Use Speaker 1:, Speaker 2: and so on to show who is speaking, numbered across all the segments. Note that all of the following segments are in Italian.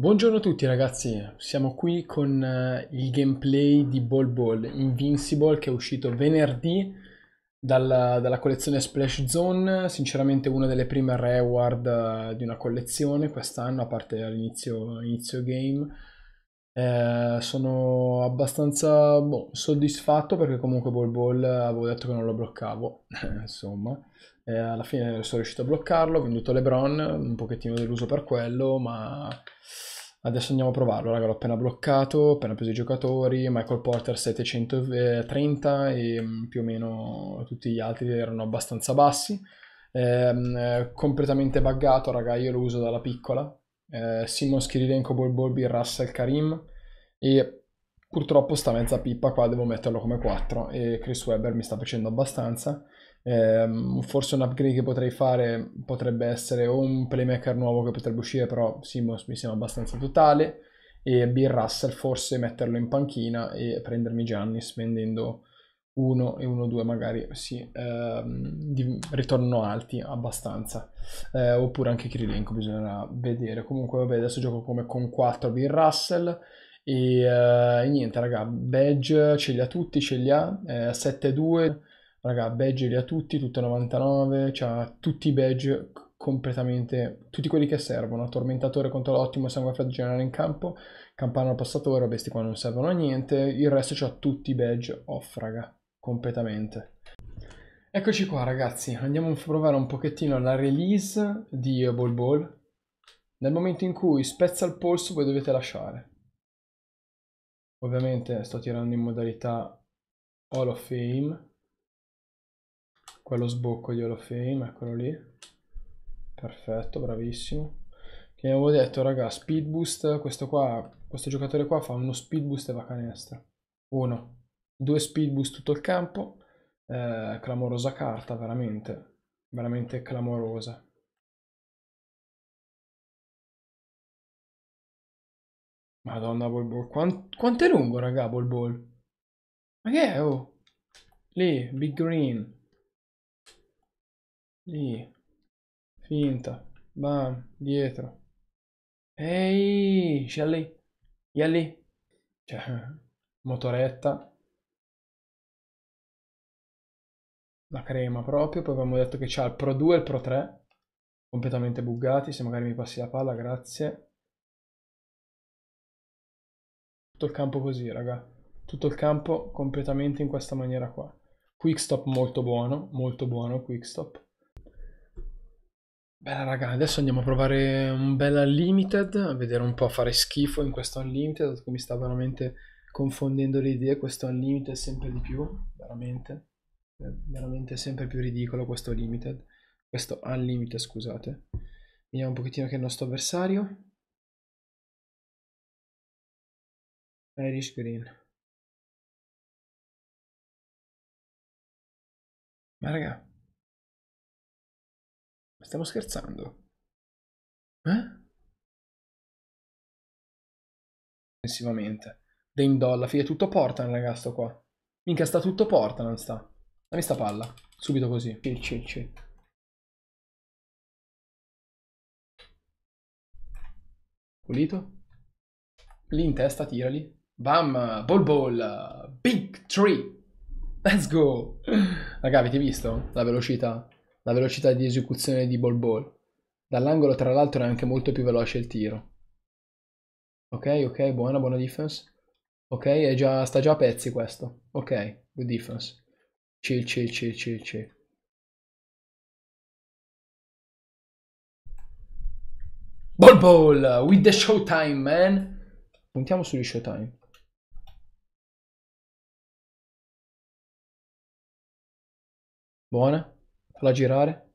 Speaker 1: Buongiorno a tutti ragazzi, siamo qui con uh, il gameplay di Ball Ball Invincible che è uscito venerdì dalla, dalla collezione Splash Zone, sinceramente una delle prime reward uh, di una collezione quest'anno, a parte all'inizio game eh, sono abbastanza boh, soddisfatto perché comunque Ball Ball avevo detto che non lo bloccavo, insomma. Eh, alla fine sono riuscito a bloccarlo, ho venduto LeBron, un pochettino deluso per quello, ma adesso andiamo a provarlo, raga, l'ho appena bloccato, ho appena preso i giocatori, Michael Porter 730 eh, e mm, più o meno tutti gli altri erano abbastanza bassi. Eh, completamente buggato, raga, io lo uso dalla piccola, eh, Simon Skirilenko, Bol Bolbi, Russell, Karim e purtroppo sta mezza pippa qua devo metterlo come 4 e Chris Webber mi sta facendo abbastanza eh, forse un upgrade che potrei fare potrebbe essere o un playmaker nuovo che potrebbe uscire però Simons mi sembra abbastanza totale e Bill Russell forse metterlo in panchina e prendermi Giannis vendendo 1 e 1-2 magari sì, ehm, ritornano alti abbastanza eh, oppure anche Kirilenko bisognerà vedere comunque vabbè adesso gioco come con 4 Bill Russell e, eh, e niente raga badge ce li ha tutti ce li ha eh, 7-2 raga badge li ha tutti tutto 99 cioè tutti i badge completamente tutti quelli che servono tormentatore contro l'ottimo sangue flagelare in campo campana passatore questi qua non servono a niente il resto c'ha tutti i badge off raga completamente. Eccoci qua ragazzi, andiamo a provare un pochettino la release di Ball Ball. Nel momento in cui spezza il polso voi dovete
Speaker 2: lasciare. Ovviamente sto tirando in modalità Hall of Fame. Quello sbocco di Hall of Fame, eccolo lì.
Speaker 1: Perfetto, bravissimo. Che avevo detto raga, speed boost, questo qua, questo giocatore qua fa uno speed boost e va canestro. Uno. Due speed boost
Speaker 3: tutto il campo. Eh, clamorosa carta, veramente. Veramente clamorosa. Madonna, Ball Ball. Quant quanto è lungo, raga, Ball Ball? Ma che è, oh?
Speaker 2: Lì, Big Green. Lì. Finta. Bam, dietro. Ehi, c'è Shelly. Yelly. Cioè, motoretta. la crema proprio, poi abbiamo detto che c'ha il Pro 2 e il Pro 3, completamente buggati, se magari mi passi la palla, grazie. Tutto il campo così, raga. Tutto il campo completamente in questa
Speaker 1: maniera qua. Quickstop molto buono, molto buono Quickstop. Bella raga, adesso andiamo a provare un bel Unlimited, a vedere un po' fare schifo in questo unlimited, mi sta veramente confondendo le idee, questo unlimited sempre di più, veramente veramente sempre più ridicolo questo limited. Questo unlimited,
Speaker 3: scusate. Vediamo un pochettino che è il nostro avversario. Irish Green. Ma raga, stiamo scherzando? Eh? Offensivamente. Dame Dolla, figa, tutto Portland, raga, sto qua. Minchia, sta tutto Portland, sta. Dammi sta palla. Subito così. Il cicci. Pulito.
Speaker 2: Lì in testa, tirali. Bam! Ball ball! Big tree!
Speaker 1: Let's go! Raga, avete visto la velocità? La velocità di esecuzione di ball ball. Dall'angolo, tra l'altro, è anche molto più veloce il tiro.
Speaker 2: Ok, ok, buona, buona defense. Ok, già, sta già a pezzi questo. Ok, good
Speaker 3: defense. Chill, chill, chill, chill, chill. Ball ball with the showtime, man. Puntiamo sugli showtime. Buona. Falla girare.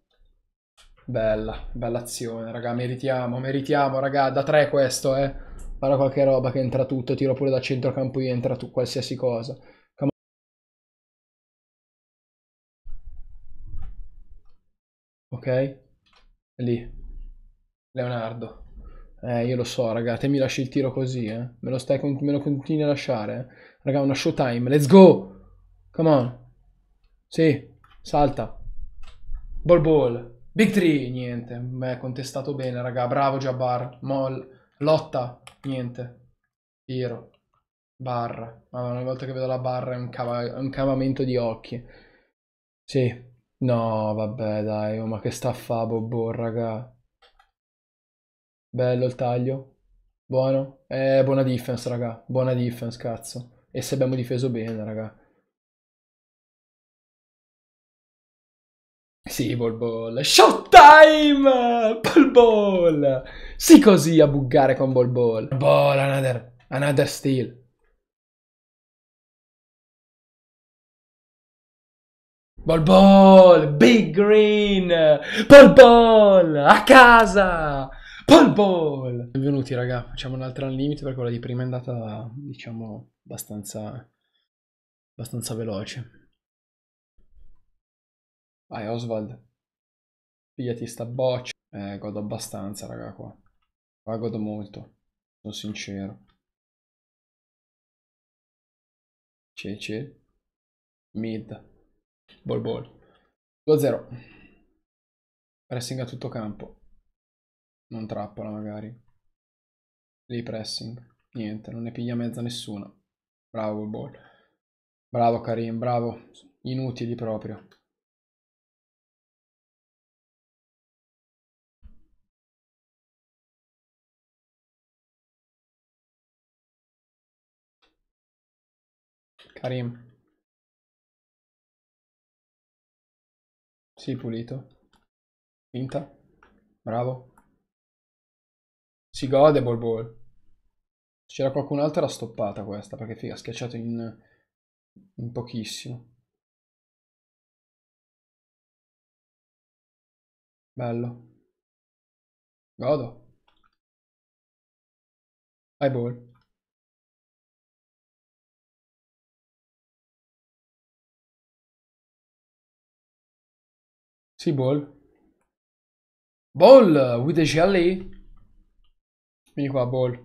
Speaker 1: Bella, bella azione, raga. Meritiamo, meritiamo, raga. Da tre questo, eh. Guarda
Speaker 2: qualche roba che entra tutto. Tiro pure da centrocampo io, entra tu, qualsiasi cosa. ok? Lì. Leonardo. Eh, io lo so, raga, te mi lasci il tiro
Speaker 1: così, eh. Me lo, stai, me lo continui a lasciare, eh. Raga, una showtime, let's go! Come on. Sì, salta. Ball ball. Big 3, niente. Beh, contestato bene, raga. Bravo Jabbar. Mol. Lotta, niente. Tiro. Barra. Ma ogni volta che vedo la barra è un, cava un cavamento di occhi. Sì, No, vabbè, dai, oh, ma che sta a fa, Bobbo, raga. Bello il taglio. Buono. Eh,
Speaker 2: buona defense, raga. Buona defense, cazzo. E se abbiamo difeso bene, raga. Sì, ball ball. Showtime! Ball ball! Sì così a buggare con ball ball. Ball,
Speaker 3: another, another steal. Ball Ball, Big Green, Ball
Speaker 1: Ball, a casa, Ball Ball. Benvenuti raga, facciamo un'altra al limite
Speaker 2: perché quella di prima è andata, diciamo, abbastanza, abbastanza veloce. Vai Oswald, pigliati sta boccia. Eh, godo abbastanza raga qua, qua godo molto, sono sincero.
Speaker 3: Cece, mid. Ball ball. 2-0. Pressing
Speaker 2: a tutto campo. Non trappola magari. Lì pressing. Niente, non ne piglia mezza nessuno. Bravo Ball. Bravo Karim, bravo.
Speaker 3: Inutili proprio. Karim. Sì, pulito. Finta. Bravo. Si gode Ball Ball. C'era qualcun altro era stoppata questa, perché figa, ha schiacciato in, in pochissimo. Bello. Godo. High ball. See ball. Ball with the GLE. Vieni qua, ball.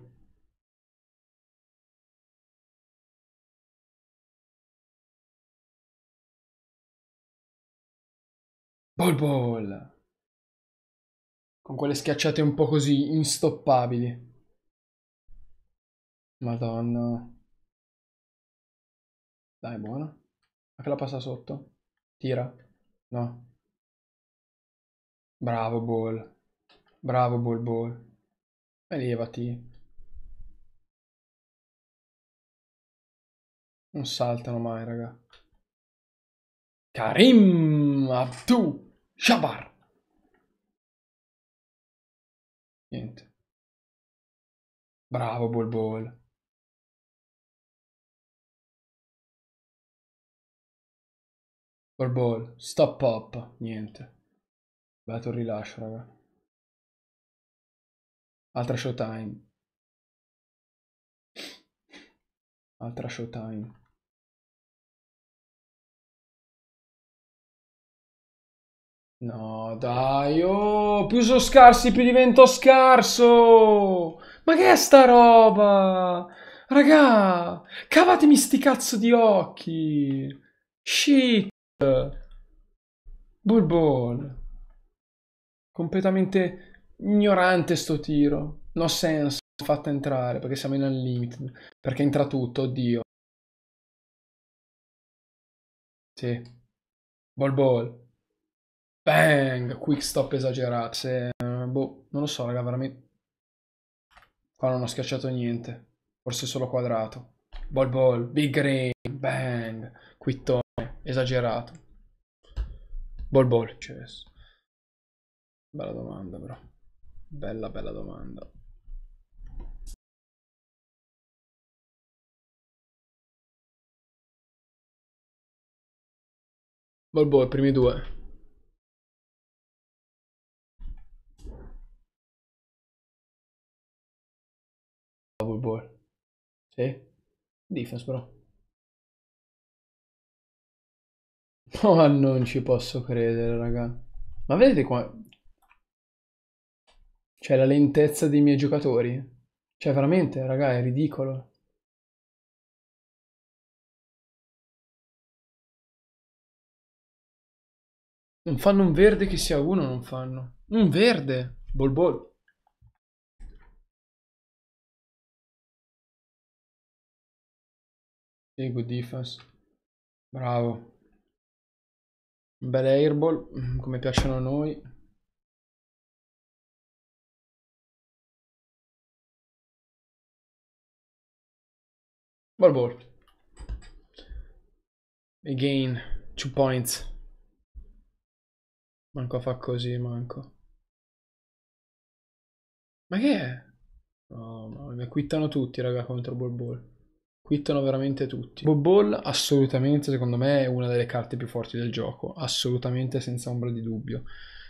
Speaker 3: Ball ball. Con quelle schiacciate un po' così instoppabili. Madonna. Dai, buona. Ma che la passa sotto? Tira. No. Bravo
Speaker 2: Ball. Bravo Ball Ball. Elevati.
Speaker 3: Non saltano mai, raga. Karim Abdul Jabbar. Niente. Bravo Bol Bol. Bol Bol, stop up, niente. Beato il rilascio, raga. Altra showtime. Altra showtime. No, dai, oh, più sono scarsi, più divento scarso. Ma che è sta roba?
Speaker 1: Raga, cavatemi sti cazzo di occhi. Shit. Bourbon completamente ignorante sto tiro. No senso, fatta entrare perché siamo in
Speaker 3: unlimited, perché entra tutto, oddio. Sì. Ball ball. Bang, quick stop esagerato.
Speaker 2: Se, boh, non lo so, raga, veramente Qua non ho schiacciato niente.
Speaker 1: Forse solo quadrato. Ball ball, big green, bang, quittone,
Speaker 2: esagerato. Ball ball, chess. Cioè,
Speaker 3: Bella domanda però. Bella bella domanda. Bolbo, i primi due. Ah, Bolbo. Sì. Defense però.
Speaker 2: Ma oh, non ci posso credere, raga. Ma vedete qua,
Speaker 3: cioè la lentezza dei miei giocatori. Cioè veramente, raga, è ridicolo. Non fanno un verde che sia uno, non fanno. Un verde! Bol bol. Sì, good defense. Bravo. Un bel airball, come piacciono a noi. Ball ball. Again,
Speaker 2: 2 points. Manco fa così, manco. Ma che è? No, ma mi quittano tutti, raga, contro Ball Ball. Quittano veramente tutti. Ball Ball, assolutamente, secondo me, è
Speaker 1: una delle carte più forti del gioco. Assolutamente, senza ombra di dubbio.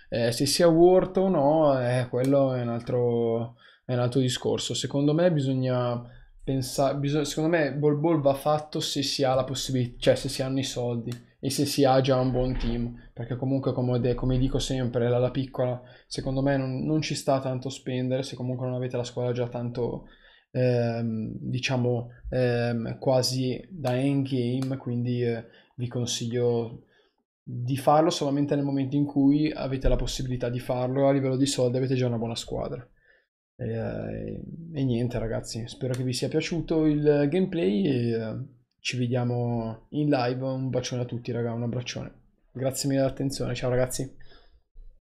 Speaker 1: Eh, se sia worth o no, eh, quello è un altro, è un altro discorso. Secondo me bisogna Pensa, bisogna, secondo me Bol Ball va fatto se si ha la possibilità, cioè se si hanno i soldi e se si ha già un buon team, perché comunque come, come dico sempre, la, piccola, secondo me non, non, ci sta tanto spendere se comunque non avete la squadra già tanto, ehm, diciamo, ehm, quasi da endgame, quindi eh, vi consiglio di farlo solamente nel momento in cui avete la possibilità di farlo a livello di soldi avete già una buona squadra. E, e, eh, e, niente ragazzi, spero che vi sia piaciuto il gameplay e eh, ci vediamo in live. Un bacione a tutti ragazzi un abbraccione. Grazie mille dell'attenzione, ciao ragazzi.